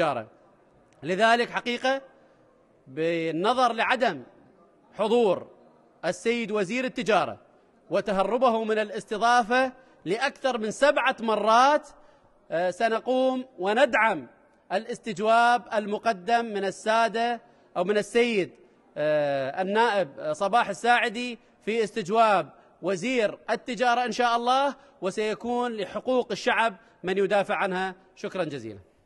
التجارة لذلك حقيقة بالنظر لعدم حضور السيد وزير التجارة وتهربه من الاستضافة لأكثر من سبعة مرات آه، سنقوم وندعم الاستجواب المقدم من السادة أو من السيد آه، النائب آه، صباح الساعدي في استجواب وزير التجارة إن شاء الله وسيكون لحقوق الشعب من يدافع عنها شكرا جزيلا